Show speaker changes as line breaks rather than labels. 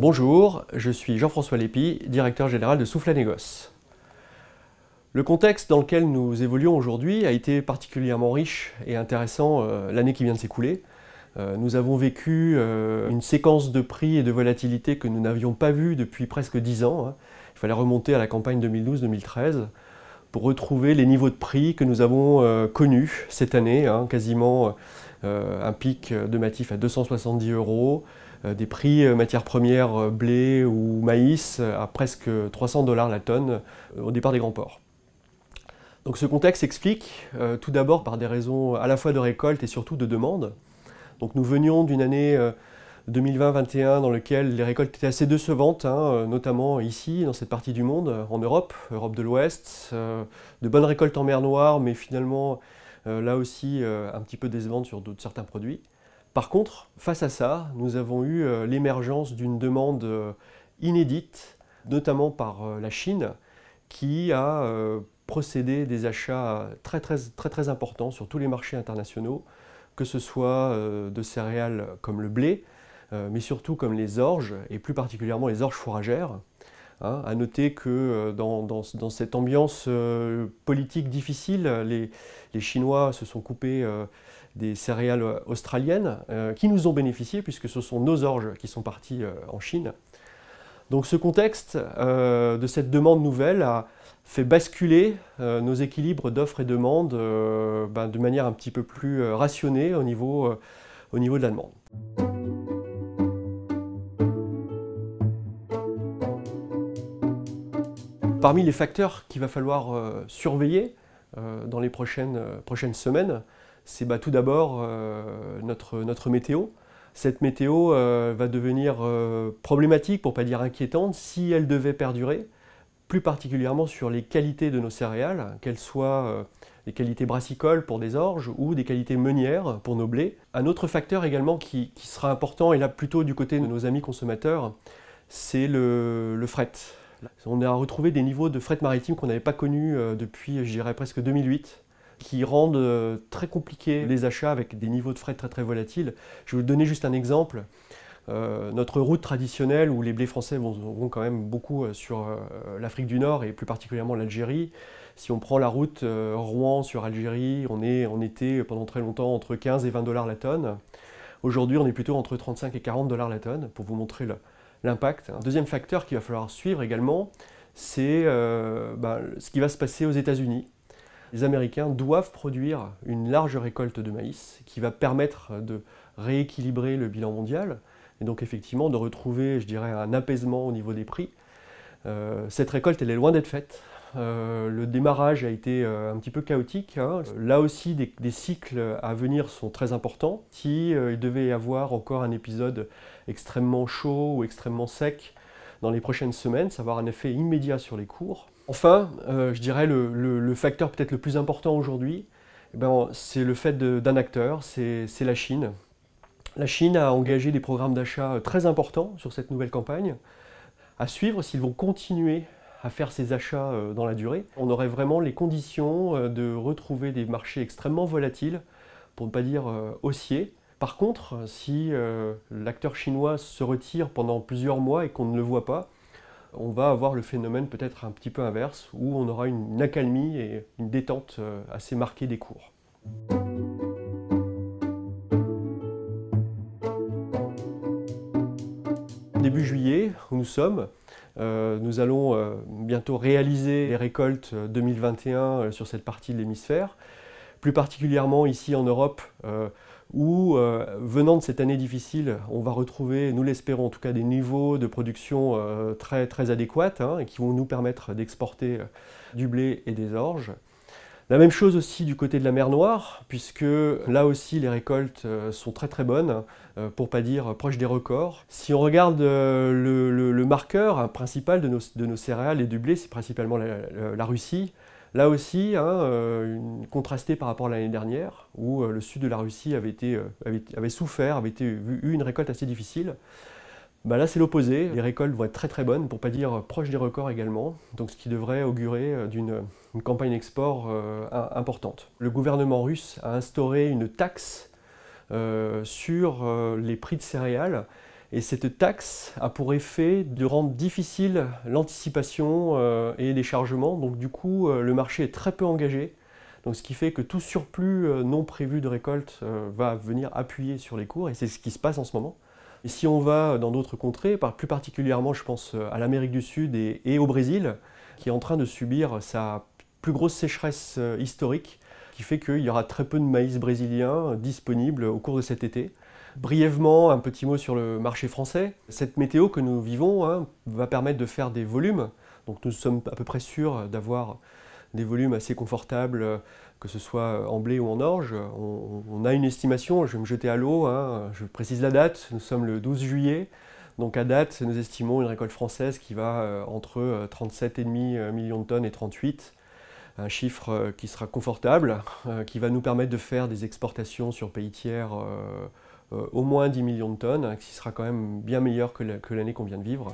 Bonjour, je suis Jean-François Lépy, directeur général de Souffle à Négoce. Le contexte dans lequel nous évoluons aujourd'hui a été particulièrement riche et intéressant euh, l'année qui vient de s'écouler. Euh, nous avons vécu euh, une séquence de prix et de volatilité que nous n'avions pas vue depuis presque dix ans. Hein. Il fallait remonter à la campagne 2012-2013 pour retrouver les niveaux de prix que nous avons connus cette année, hein. quasiment un pic de Matif à 270 euros, euh, des prix euh, matières premières euh, blé ou maïs à presque 300 dollars la tonne au départ des grands ports. Donc ce contexte s'explique tout d'abord par des raisons à la fois de récolte et surtout de demande. Donc nous venions d'une année 2020 2021 dans laquelle les récoltes étaient assez décevantes, hein, notamment ici, dans cette partie du monde, en Europe, Europe de l'Ouest, de bonnes récoltes en mer Noire, mais finalement là aussi un petit peu décevantes sur certains produits. Par contre, face à ça, nous avons eu euh, l'émergence d'une demande euh, inédite, notamment par euh, la Chine, qui a procédé des achats très très, très, très importants sur tous les marchés internationaux, que ce soit de céréales comme le blé, mais surtout comme les orges, et plus particulièrement les orges fourragères. Hein, à noter que euh, dans, cette ambiance euh, politique difficile, les, Chinois se sont coupés euh, des céréales australiennes qui nous ont bénéficié puisque ce sont nos orges qui sont partis en Chine. Donc ce contexte de cette demande nouvelle a fait basculer nos équilibres d'offres et demandes ben, de manière un petit peu plus rationnée au niveau de la demande. Parmi les facteurs qu'il va falloir euh, surveiller euh, dans les prochaines, euh, prochaines semaines, c'est bah, tout d'abord notre, notre météo. Cette météo va devenir problématique, pour ne pas dire inquiétante, si elle devait perdurer, plus particulièrement sur les qualités de nos céréales, qu'elles soient des qualités brassicoles pour des orges ou des qualités meunières pour nos blés. Un autre facteur également qui, sera important, et là plutôt du côté de nos amis consommateurs, c'est le, le fret. On a retrouvé des niveaux de fret maritime qu'on n'avait pas connus euh, depuis, je dirais, presque 2008 qui rendent euh, très compliqués les achats avec des niveaux de fret très très volatiles. Je vais vous donner juste un exemple. Euh, notre route traditionnelle où les blés français vont, quand même beaucoup sur l'Afrique du Nord et plus particulièrement l'Algérie. Si on prend la route Rouen sur Algérie, on, est, on était pendant très longtemps entre 15 et 20 dollars la tonne. Aujourd'hui, on est plutôt entre 35 et 40 dollars la tonne pour vous montrer le, l'impact. Un deuxième facteur qu'il va falloir suivre également, c'est euh, bah, ce qui va se passer aux États-Unis. Les Américains doivent produire une large récolte de maïs qui va permettre de rééquilibrer le bilan mondial et donc effectivement de retrouver, je dirais, un apaisement au niveau des prix. Euh, cette récolte, elle est loin d'être faite. Euh, le démarrage a été euh, un petit peu chaotique. Hein. Là aussi, des, cycles à venir sont très importants. Si euh, il devait y avoir encore un épisode extrêmement chaud ou extrêmement sec dans les prochaines semaines, ça va avoir un effet immédiat sur les cours. Enfin, je dirais le, facteur peut-être le plus important aujourd'hui, eh ben, c'est le fait d'un acteur, c'est la Chine. La Chine a engagé des programmes d'achat très importants sur cette nouvelle campagne. À suivre s'ils vont continuer à faire ses achats euh, dans la durée. On aurait vraiment les conditions euh, de retrouver des marchés extrêmement volatiles, pour ne pas dire euh, haussiers. Par contre, si l'acteur chinois se retire pendant plusieurs mois et qu'on ne le voit pas, on va avoir le phénomène peut-être un petit peu inverse, où on aura une accalmie et une détente assez marquée des cours. Début juillet, où nous sommes, euh, nous allons euh, bientôt réaliser les récoltes 2021 euh, sur cette partie de l'hémisphère, plus particulièrement ici en Europe, où, venant de cette année difficile, on va retrouver, nous l'espérons en tout cas, des niveaux de production très, très adéquats hein, qui vont nous permettre d'exporter du blé et des orges. La même chose aussi du côté de la mer Noire, puisque là aussi les récoltes sont très très bonnes, pour pas dire proches des records. Si on regarde le, marqueur principal de nos, céréales et du blé, c'est principalement la, Russie. Là aussi, hein, euh, contrasté par rapport à l'année dernière, où euh, le sud de la Russie avait, euh, souffert, avait été, eu une récolte assez difficile. Bah là, c'est l'opposé. Les récoltes vont être très très bonnes, pour ne pas dire proches des records également. Donc, ce qui devrait augurer d'une campagne d'export importante. Le gouvernement russe a instauré une taxe sur les prix de céréales et cette taxe a pour effet de rendre difficile l'anticipation euh, et les chargements. Donc du coup, euh, le marché est très peu engagé. Donc ce qui fait que tout surplus euh, non prévu de récolte va venir appuyer sur les cours et c'est ce qui se passe en ce moment. Et si on va dans d'autres contrées, plus particulièrement je pense à l'Amérique du Sud et au Brésil, qui est en train de subir sa plus grosse sécheresse historique, qui fait qu'il y aura très peu de maïs brésilien disponible au cours de cet été. Brièvement, un petit mot sur le marché français. Cette météo que nous vivons hein, va permettre de faire des volumes. Donc nous sommes à peu près sûrs d'avoir des volumes assez confortables, que ce soit en blé ou en orge. On, a une estimation, je vais me jeter à l'eau, hein, je précise la date, nous sommes le 12 juillet. Donc à date, nous estimons une récolte française qui va euh, entre 37,5 euh, euh, millions de tonnes et 38 un chiffre qui sera confortable, qui va nous permettre de faire des exportations sur pays tiers euh, au moins 10 millions de tonnes, hein, ce qui sera quand même bien meilleur que l'année qu'on vient de vivre.